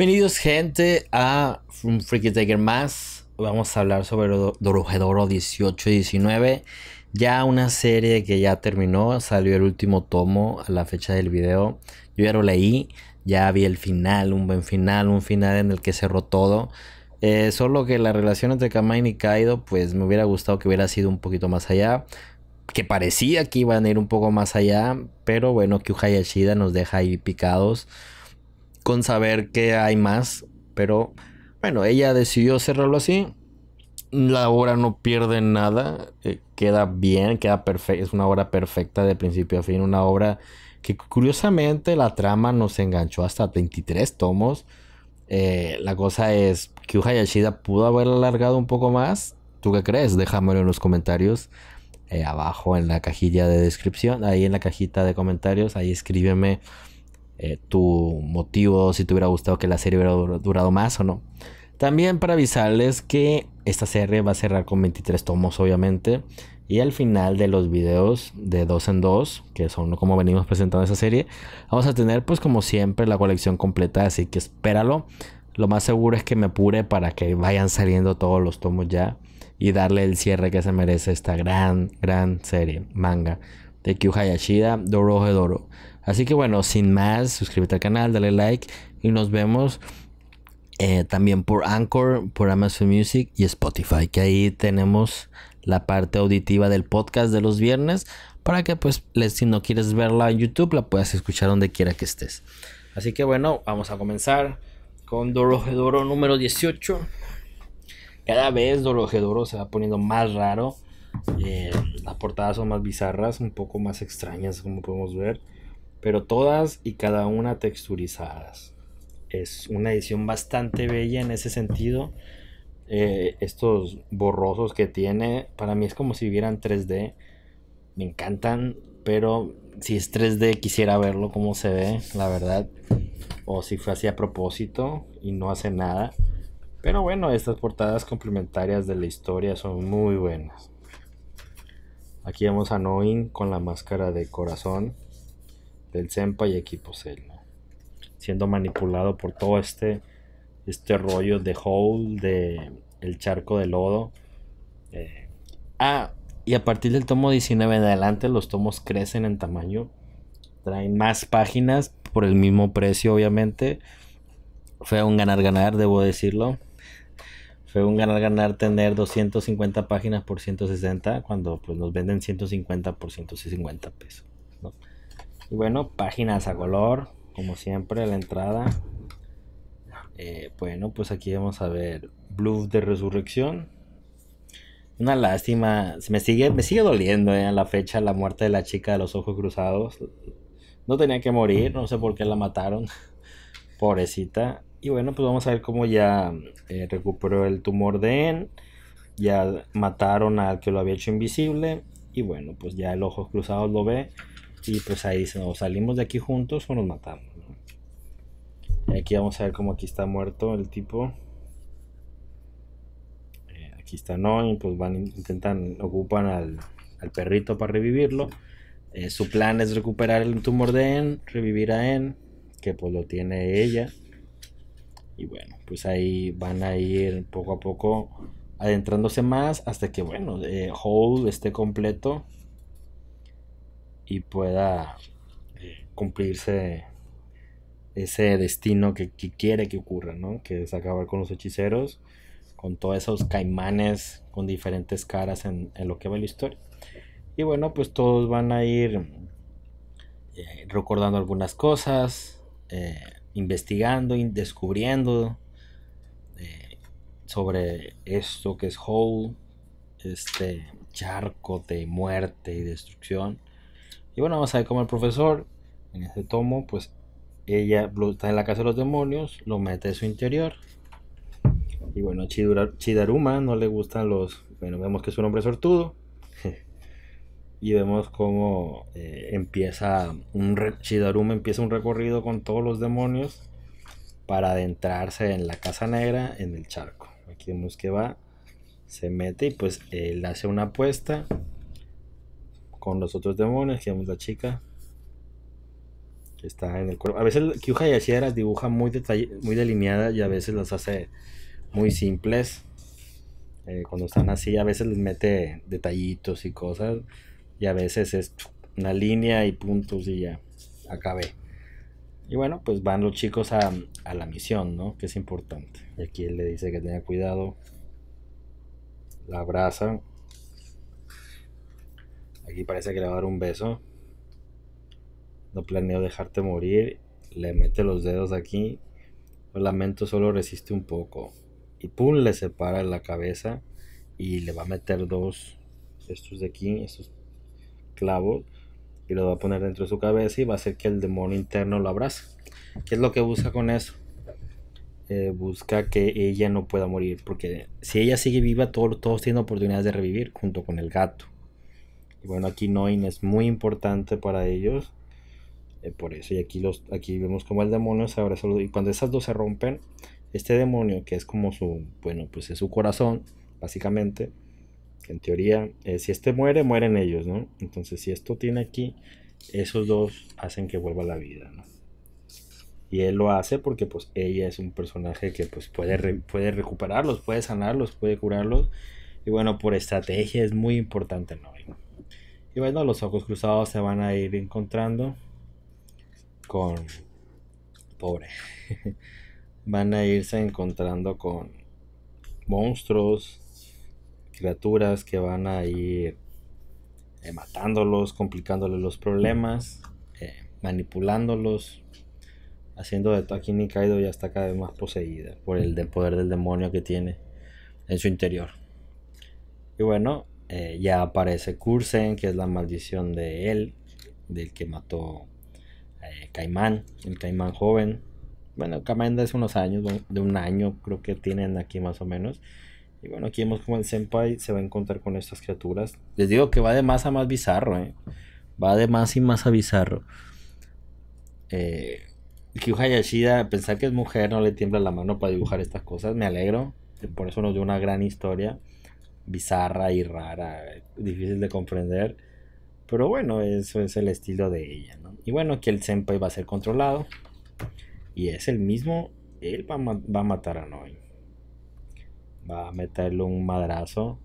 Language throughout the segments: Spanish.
Bienvenidos gente a un Freaky Taker más. Vamos a hablar sobre Dorujedoro 18 y 19. Ya una serie que ya terminó, salió el último tomo a la fecha del video. Yo ya lo leí, ya vi el final, un buen final, un final en el que cerró todo. Eh, solo que la relación entre Kamain y Kaido, pues me hubiera gustado que hubiera sido un poquito más allá. Que parecía que iban a ir un poco más allá, pero bueno, Kyuha Yashida nos deja ahí picados con saber que hay más, pero bueno, ella decidió cerrarlo así. La obra no pierde nada, eh, queda bien, queda perfecta, es una obra perfecta de principio a fin, una obra que curiosamente la trama nos enganchó hasta 23 tomos. Eh, la cosa es, que Hayashida pudo haber alargado un poco más. ¿Tú qué crees? Déjamelo en los comentarios. Eh, abajo en la cajilla de descripción, ahí en la cajita de comentarios, ahí escríbeme eh, tu motivo, si te hubiera gustado que la serie hubiera durado más o no. También para avisarles que esta serie va a cerrar con 23 tomos obviamente. Y al final de los videos de dos en dos, que son como venimos presentando esa serie, vamos a tener pues como siempre la colección completa, así que espéralo. Lo más seguro es que me apure para que vayan saliendo todos los tomos ya y darle el cierre que se merece esta gran, gran serie, manga de Kyu Hayashida, Dorohedoro. Doro. Así que bueno, sin más, suscríbete al canal, dale like y nos vemos eh, también por Anchor, por Amazon Music y Spotify, que ahí tenemos la parte auditiva del podcast de los viernes para que pues si no quieres verla en YouTube la puedas escuchar donde quiera que estés. Así que bueno, vamos a comenzar con Dorojedoro número 18. Cada vez Dorojedoro se va poniendo más raro. Eh, las portadas son más bizarras, un poco más extrañas como podemos ver pero todas y cada una texturizadas. Es una edición bastante bella en ese sentido. Eh, estos borrosos que tiene, para mí es como si vieran 3D. Me encantan, pero si es 3D quisiera verlo como se ve, la verdad. O si fue así a propósito y no hace nada. Pero bueno, estas portadas complementarias de la historia son muy buenas. Aquí vemos a Noin con la máscara de corazón del senpai y equipos Siendo manipulado por todo este, este rollo de Hole, de el charco de lodo. Eh, ah, y a partir del tomo 19 en adelante los tomos crecen en tamaño. Traen más páginas por el mismo precio, obviamente. Fue un ganar-ganar, debo decirlo. Fue un ganar-ganar tener 250 páginas por 160 cuando pues, nos venden 150 por 150 pesos. Y bueno, páginas a color, como siempre, la entrada. Eh, bueno, pues aquí vamos a ver Blues de Resurrección. Una lástima, me sigue, me sigue doliendo eh, la fecha la muerte de la chica de los ojos cruzados. No tenía que morir, no sé por qué la mataron. Pobrecita. Y bueno, pues vamos a ver cómo ya eh, recuperó el tumor de En. Ya mataron al que lo había hecho invisible. Y bueno, pues ya el ojos cruzados lo ve. Y pues ahí o salimos de aquí juntos o nos matamos. Aquí vamos a ver cómo aquí está muerto el tipo. Eh, aquí está Noy pues van, intentan, ocupan al, perrito para revivirlo. Eh, su plan es recuperar el tumor de En, revivir a En, que pues lo tiene ella. Y bueno, pues ahí van a ir poco a poco adentrándose más hasta que, bueno, eh, Hole esté completo y pueda eh, cumplirse ese destino que, quiere que ocurra, ¿no? Que es acabar con los hechiceros, con todos esos caimanes con diferentes caras en, lo que va la historia. Y bueno, pues todos van a ir eh, recordando algunas cosas, eh, investigando, descubriendo eh, sobre esto que es Hole, este charco de muerte y destrucción y bueno, vamos a ver cómo el profesor, en este tomo, pues ella está en la casa de los demonios, lo mete en su interior. Y bueno, Chidura, Chidaruma no le gustan los. Bueno, vemos que es un hombre sortudo. y vemos cómo eh, empieza un empieza un recorrido con todos los demonios para adentrarse en la casa negra en el charco. Aquí vemos que va, se mete y pues él hace una apuesta con los otros demonios. Aquí la chica. Que está en el cuerpo. A veces Kyuha y dibuja muy, detall muy delineada y a veces las hace muy simples. Eh, cuando están así, a veces les mete detallitos y cosas. Y a veces es una línea y puntos y ya. Acabé. Y bueno, pues van los chicos a, la misión, ¿no? Que es importante. Y aquí él le dice que tenga cuidado. La abraza Aquí parece que le va a dar un beso. No planeo dejarte morir. Le mete los dedos aquí. El lamento solo resiste un poco. Y pum, le separa la cabeza. Y le va a meter dos. Estos de aquí, estos clavos. Y lo va a poner dentro de su cabeza. Y va a hacer que el demonio interno lo abrace. ¿Qué es lo que busca con eso? Eh, busca que ella no pueda morir. Porque si ella sigue viva, todos tienen oportunidades de revivir junto con el gato. Y bueno, aquí Noin es muy importante para ellos. Eh, por eso, y aquí, los, aquí vemos como el demonio se solo Y cuando esas dos se rompen, este demonio, que es como su, bueno, pues es su corazón, básicamente, en teoría, eh, si este muere, mueren ellos, ¿no? Entonces, si esto tiene aquí, esos dos hacen que vuelva la vida, ¿no? Y él lo hace porque pues ella es un personaje que pues puede, puede recuperarlos, puede sanarlos, puede curarlos. Y bueno, por estrategia es muy importante, Noin y bueno, los ojos cruzados se van a ir encontrando con... Pobre. van a irse encontrando con monstruos, criaturas que van a ir eh, matándolos, complicándoles los problemas, eh, manipulándolos, haciendo de aquí Nikaido ya está cada vez más poseída por el poder del demonio que tiene en su interior. Y bueno, eh, ya aparece Cursen, que es la maldición de él, del que mató eh, Caimán, el Caimán joven. Bueno, Caimán es hace unos años, de un año creo que tienen aquí más o menos. Y bueno, aquí vemos como el Senpai se va a encontrar con estas criaturas. Les digo que va de más a más bizarro, ¿eh? Va de más y más a bizarro. Eh, Kyuha Yashida, pensar que es mujer, no le tiembla la mano para dibujar estas cosas. Me alegro. Por eso nos dio una gran historia bizarra y rara, difícil de comprender. Pero bueno, eso es el estilo de ella, ¿no? Y bueno, que el senpai va a ser controlado. Y es el mismo, él va a, matar a Noi. Va a meterle un madrazo.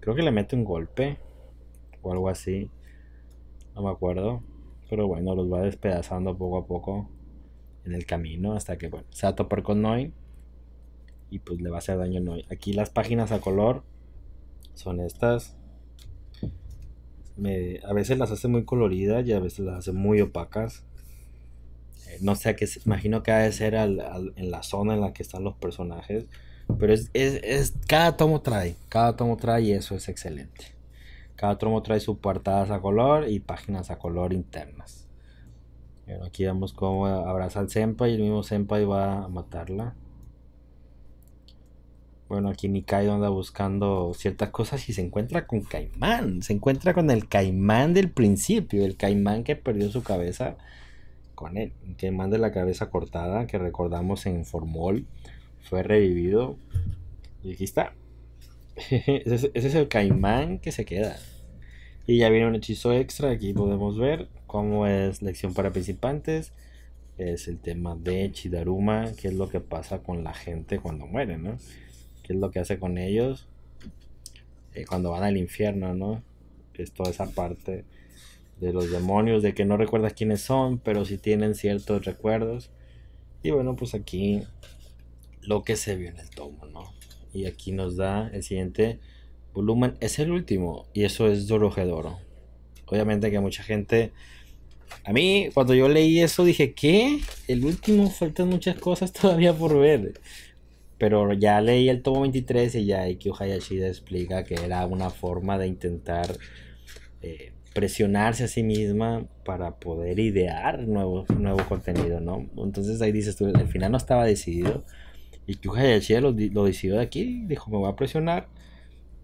Creo que le mete un golpe. O algo así. No me acuerdo. Pero bueno, los va despedazando poco a poco en el camino. Hasta que, bueno, se va a topar con Noi. Y pues le va a hacer daño a Noi. Aquí las páginas a color son estas. a veces las hace muy coloridas y a veces las hace muy opacas. Eh, no sé, que imagino que ha de ser en la zona en la que están los personajes. Pero es, es, cada tomo trae, cada tomo trae y eso es excelente. Cada tomo trae su portadas a color y páginas a color internas. aquí vemos cómo abraza al Senpai y el mismo Senpai va a matarla. Bueno, aquí Nikaido anda buscando ciertas cosas y se encuentra con Caimán. Se encuentra con el Caimán del principio, el Caimán que perdió su cabeza con él. El Caimán de la cabeza cortada que recordamos en Formol fue revivido. Y aquí está. ese, es el Caimán que se queda. Y ya viene un hechizo extra. Aquí podemos ver cómo es lección para principiantes. Es el tema de Chidaruma, que es lo que pasa con la gente cuando muere, ¿no? qué es lo que hace con ellos eh, cuando van al infierno, ¿no? Es toda esa parte de los demonios, de que no recuerdas quiénes son, pero sí tienen ciertos recuerdos. Y bueno, pues aquí lo que se vio en el tomo, ¿no? Y aquí nos da el siguiente volumen, es el último, y eso es Dorojedoro. Obviamente que mucha gente a mí, cuando yo leí eso, dije, ¿qué? El último, faltan muchas cosas todavía por ver pero ya leí el tomo 23 y ya Ikyu Hayashida explica que era una forma de intentar eh, presionarse a sí misma para poder idear nuevo, nuevo contenido, ¿no? Entonces ahí dices tú, al final no estaba decidido. y Hayashida lo, lo decidió de aquí, dijo, me voy a presionar,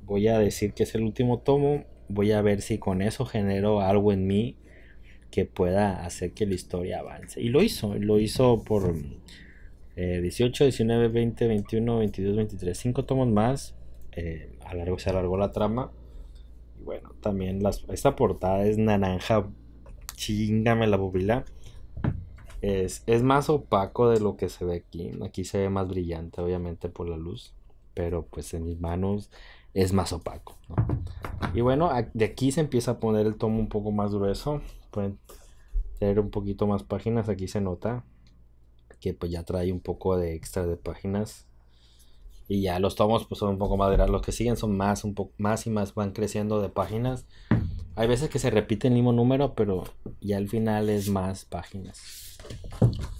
voy a decir que es el último tomo, voy a ver si con eso genero algo en mí que pueda hacer que la historia avance. Y lo hizo, lo hizo por 18, 19, 20, 21, 22, 23. 5 tomos más. Eh, se alargó la trama. Y bueno, también las, esta portada es naranja. Chingame la pupila. Es, es, más opaco de lo que se ve aquí. Aquí se ve más brillante, obviamente, por la luz. Pero pues en mis manos es más opaco. Y bueno, de aquí se empieza a poner el tomo un poco más grueso. Pueden tener un poquito más páginas. Aquí se nota que pues ya trae un poco de extra de páginas. Y ya los tomos pues son un poco más Los que siguen son más, un poco más y más van creciendo de páginas. Hay veces que se repite el mismo número, pero ya al final es más páginas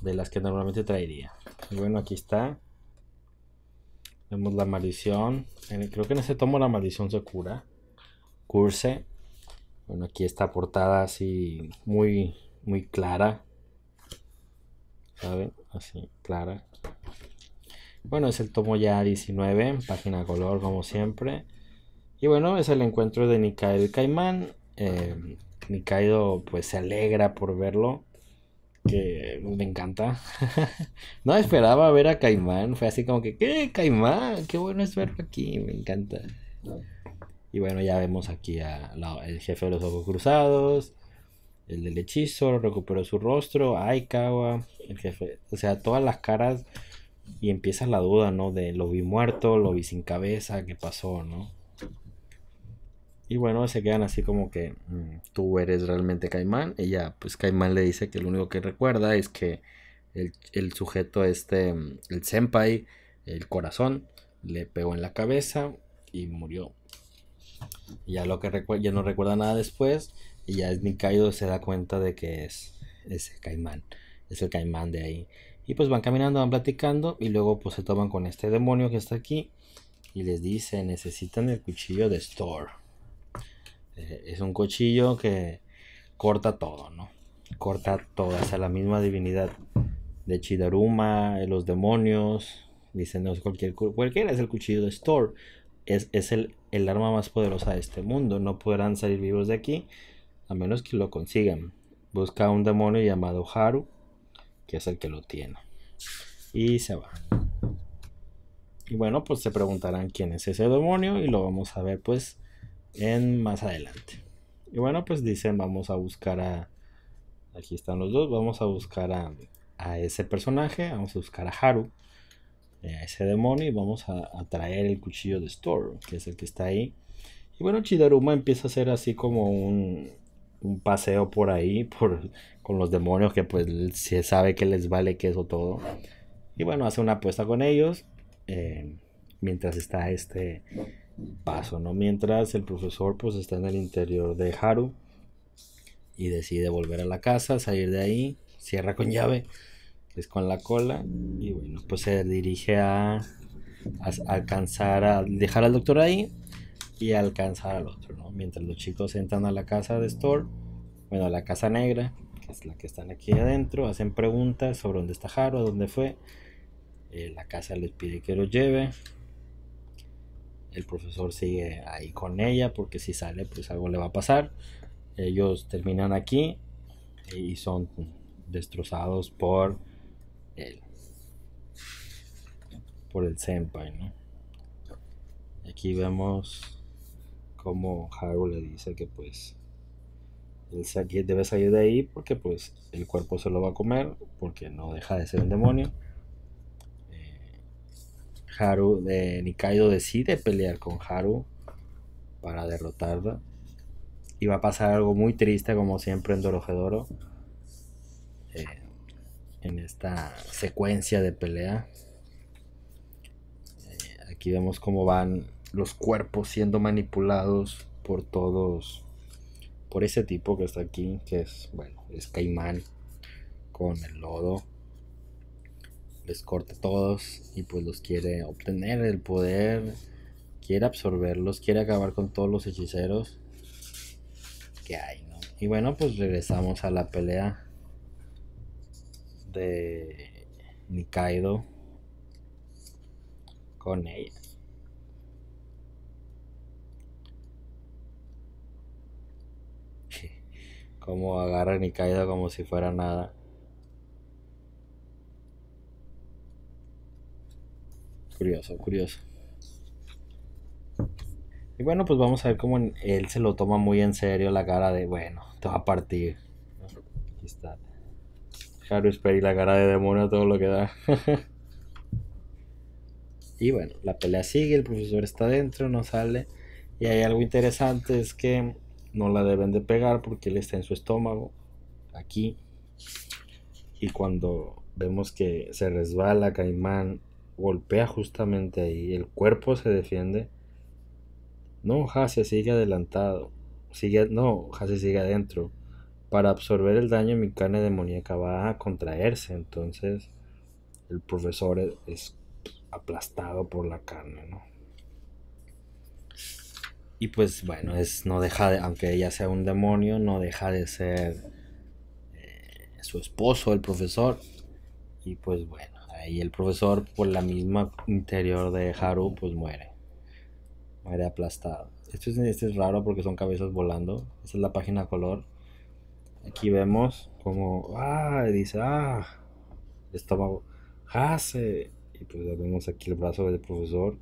de las que normalmente traería. bueno, aquí está. Vemos la maldición. creo que en ese tomo la maldición se cura. Curse. Bueno, aquí está portada así muy, muy clara. ¿Saben? así, clara. Bueno, es el tomo ya 19, página color como siempre. Y bueno, es el encuentro de Nikaido y Caimán. Eh, Nikaido pues se alegra por verlo, que me encanta. no esperaba ver a Caimán, fue así como que, ¿qué Caimán? Qué bueno es verlo aquí, me encanta. Y bueno, ya vemos aquí al jefe de los ojos cruzados, el del hechizo, recuperó su rostro, Aikawa, el jefe, o sea, todas las caras y empieza la duda, ¿no? De lo vi muerto, lo vi sin cabeza, ¿qué pasó, no? Y bueno, se quedan así como que mm, tú eres realmente Caimán. Ella, pues Caimán le dice que lo único que recuerda es que el, sujeto este, mm, el senpai, el corazón, le pegó en la cabeza y murió. Y ya lo que ya no recuerda nada después y ya es Nikaido se da cuenta de que es, Ese caimán, es el caimán de ahí. Y pues van caminando, van platicando y luego pues se toman con este demonio que está aquí y les dice, necesitan el cuchillo de Store. Eh, es un cuchillo que corta todo, ¿no? Corta todo, sea, la misma divinidad de Chidaruma, los demonios. Dicen, no es cualquier, cualquiera, es el cuchillo de Store. Es, el, el, arma más poderosa de este mundo. No podrán salir vivos de aquí a menos que lo consigan. Busca un demonio llamado Haru, que es el que lo tiene. Y se va. Y bueno, pues se preguntarán quién es ese demonio y lo vamos a ver pues en más adelante. Y bueno, pues dicen vamos a buscar a... Aquí están los dos, vamos a buscar a, ese personaje, vamos a buscar a Haru, eh, a ese demonio y vamos a, traer el cuchillo de Storm, que es el que está ahí. Y bueno, Chidaruma empieza a ser así como un, un paseo por ahí por, con los demonios que pues se sabe que les vale queso todo. Y bueno, hace una apuesta con ellos eh, mientras está este paso, ¿no? Mientras el profesor pues está en el interior de Haru y decide volver a la casa, salir de ahí, cierra con llave, es con la cola, y bueno, pues se dirige a, a alcanzar a dejar al doctor ahí y alcanzar al otro, ¿no? Mientras los chicos entran a la casa de Store, bueno, a la casa negra, que es la que están aquí adentro, hacen preguntas sobre dónde está Haro. dónde fue. Eh, la casa les pide que lo lleve. El profesor sigue ahí con ella porque si sale pues algo le va a pasar. Ellos terminan aquí eh, y son destrozados por el, por el senpai, ¿no? Aquí vemos como Haru le dice que pues el debe salir de ahí porque pues el cuerpo se lo va a comer porque no deja de ser un demonio. Eh, Haru, de Nikaido decide pelear con Haru para derrotarla. Y va a pasar algo muy triste como siempre en Dorohedoro. Eh, en esta secuencia de pelea. Eh, aquí vemos cómo van los cuerpos siendo manipulados por todos, por ese tipo que está aquí, que es, bueno, es caimán con el lodo. Les corta todos y pues los quiere obtener el poder, quiere absorberlos, quiere acabar con todos los hechiceros que hay, ¿no? Y bueno, pues regresamos a la pelea de Nikaido con ella. Como agarran y caída como si fuera nada. Curioso, curioso. Y bueno, pues vamos a ver cómo él se lo toma muy en serio la cara de, bueno, te va a partir. Aquí está. y la cara de demonio, todo lo que da. y bueno, la pelea sigue, el profesor está dentro, no sale. Y hay algo interesante, es que no la deben de pegar porque él está en su estómago, aquí. Y cuando vemos que se resbala Caimán, golpea justamente ahí, el cuerpo se defiende. No, Hase sigue adelantado. Sigue, no, Hase sigue adentro. Para absorber el daño, mi carne demoníaca va a contraerse. Entonces, el profesor es aplastado por la carne, ¿no? Y pues bueno, es, no deja de, aunque ella sea un demonio, no deja de ser eh, su esposo, el profesor. Y pues bueno, ahí el profesor por la misma interior de Haru pues muere. Muere aplastado. Esto es, es raro porque son cabezas volando. Esta es la página color. Aquí vemos como, ah, dice, ah, estómago, hace. Y pues vemos aquí el brazo del profesor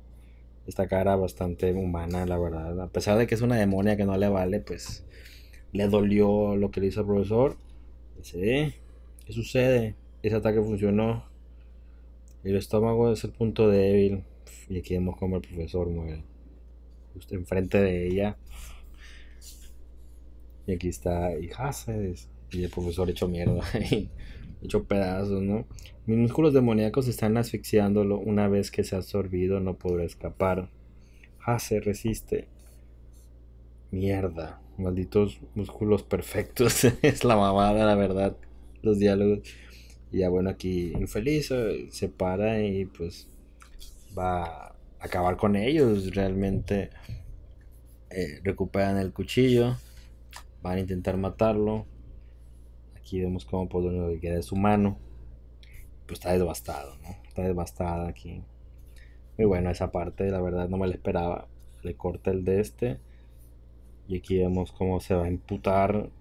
esta cara bastante humana, la verdad. A pesar de que es una demonia que no le vale, pues le dolió lo que le hizo al profesor. Pues, sí, ¿qué sucede? Ese ataque funcionó. El estómago es el punto débil. Y aquí vemos cómo el profesor muere. Justo enfrente de ella. Y aquí está hijas Y el profesor hecho mierda. hecho pedazos, ¿no? Mis músculos demoníacos están asfixiándolo. Una vez que se ha absorbido, no podrá escapar. Ah, se resiste. Mierda. Malditos músculos perfectos. es la mamada, la verdad. Los diálogos. Y ya bueno, aquí infeliz eh, se para y pues va a acabar con ellos. Realmente eh, recuperan el cuchillo. Van a intentar matarlo. Aquí vemos cómo único pues, que queda es su mano. Pues está devastado, ¿no? Está devastada aquí. Muy bueno, esa parte la verdad no me la esperaba. Le corta el de este. Y aquí vemos cómo se va a imputar.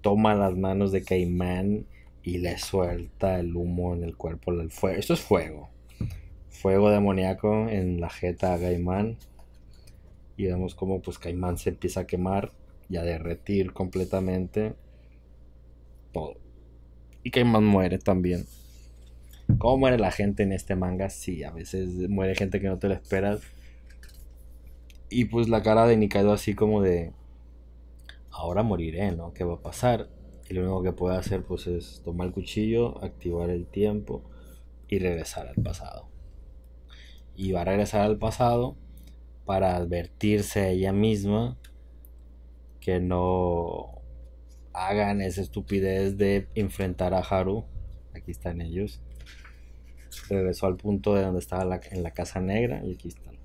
Toma las manos de Caimán y le suelta el humo en el cuerpo. Esto es fuego. Fuego demoníaco en la jeta De Caimán. Y vemos cómo pues Caimán se empieza a quemar y a derretir completamente todo. Y más muere también. ¿Cómo muere la gente en este manga? Sí, a veces muere gente que no te lo esperas. Y pues la cara de Nikaido así como de... Ahora moriré, ¿no? ¿Qué va a pasar? Y lo único que puede hacer pues es tomar el cuchillo, activar el tiempo y regresar al pasado. Y va a regresar al pasado para advertirse a ella misma que no hagan esa estupidez de enfrentar a Haru. Aquí están ellos. Regresó al punto de donde estaba en la casa negra y aquí están.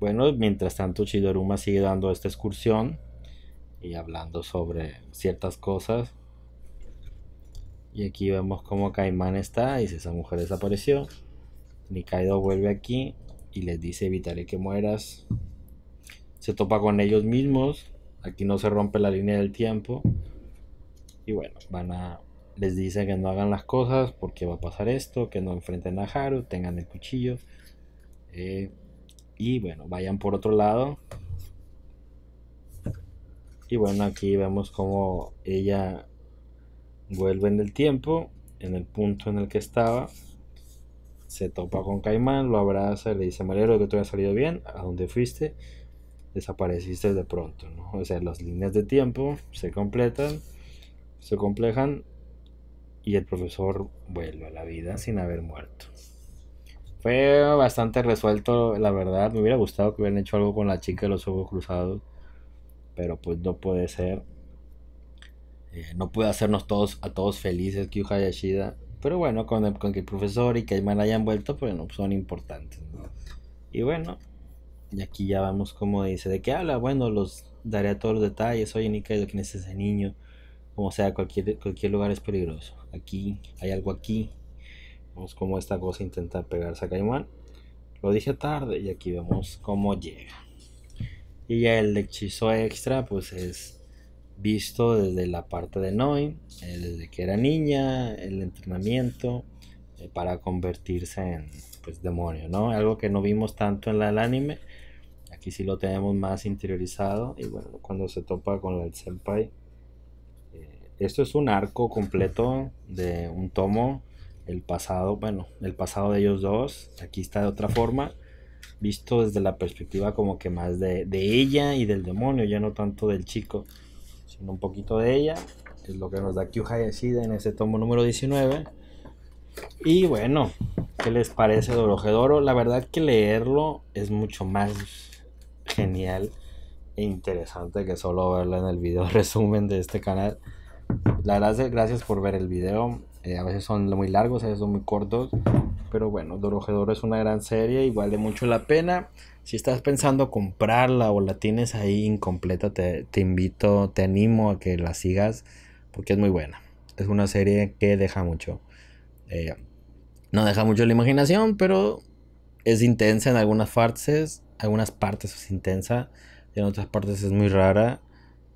Bueno, mientras tanto Chidoruma sigue dando esta excursión y hablando sobre ciertas cosas. Y aquí vemos cómo Caimán está, Y si esa mujer desapareció. Nikaido vuelve aquí y les dice evitaré que mueras. Se topa con ellos mismos Aquí no se rompe la línea del tiempo. Y bueno, van a. Les dice que no hagan las cosas porque va a pasar esto, que no enfrenten a Haru, tengan el cuchillo. Eh, y bueno, vayan por otro lado. Y bueno, aquí vemos como ella vuelve en el tiempo, en el punto en el que estaba. Se topa con Caimán, lo abraza, y le dice, Malero, que te ha salido bien, ¿a dónde fuiste? desapareciste de pronto, ¿no? O sea, las líneas de tiempo se completan, se complejan y el profesor vuelve a la vida sin haber muerto. Fue bastante resuelto, la verdad. Me hubiera gustado que hubieran hecho algo con la chica de los ojos cruzados, pero pues no puede ser. Eh, no puede hacernos todos a todos felices que Yashida. Pero bueno, con, con que el profesor y que Kaiman hayan vuelto, pues no son importantes. ¿no? Y bueno, y aquí ya vamos como dice, ¿de qué habla? Bueno, los daré todos los detalles. Oye, Nika, ¿de quién es ese niño? Como sea, cualquier, cualquier lugar es peligroso. Aquí, hay algo aquí. vamos como esta cosa intenta pegarse a Caimán. Lo dije tarde y aquí vemos cómo llega. Y ya el hechizo extra, pues es visto desde la parte de Noin, eh, desde que era niña, el entrenamiento eh, para convertirse en pues, demonio, ¿no? Algo que no vimos tanto en la, el anime aquí sí lo tenemos más interiorizado y bueno, cuando se topa con el senpai. Eh, esto es un arco completo de un tomo, el pasado, bueno, el pasado de ellos dos, aquí está de otra forma, visto desde la perspectiva como que más de, ella y del demonio, ya no tanto del chico, sino un poquito de ella, es lo que nos da Kyuhai en ese tomo número 19. Y bueno, ¿qué les parece Dorojedoro? La verdad que leerlo es mucho más genial e interesante que solo verla en el video resumen de este canal. La verdad es gracias por ver el video. Eh, a veces son muy largos, a veces son muy cortos. Pero bueno, Dorojedoro es una gran serie y vale mucho la pena. Si estás pensando comprarla o la tienes ahí incompleta, te, te invito, te animo a que la sigas porque es muy buena. Es una serie que deja mucho. Eh, no deja mucho la imaginación, pero es intensa en algunas partes algunas partes es intensa, y en otras partes es muy rara,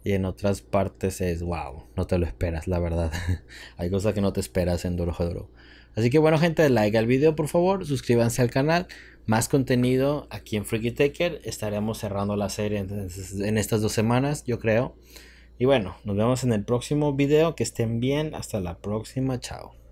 y en otras partes es wow, no te lo esperas, la verdad. Hay cosas que no te esperas en Duro Duro. Así que bueno, gente, like al video por favor, suscríbanse al canal. Más contenido aquí en Freaky Taker. Estaremos cerrando la serie en estas dos semanas, yo creo. Y bueno, nos vemos en el próximo video. Que estén bien. Hasta la próxima. Chao.